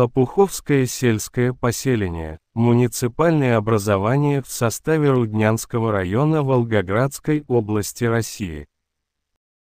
Лопуховское сельское поселение, муниципальное образование в составе Руднянского района Волгоградской области России.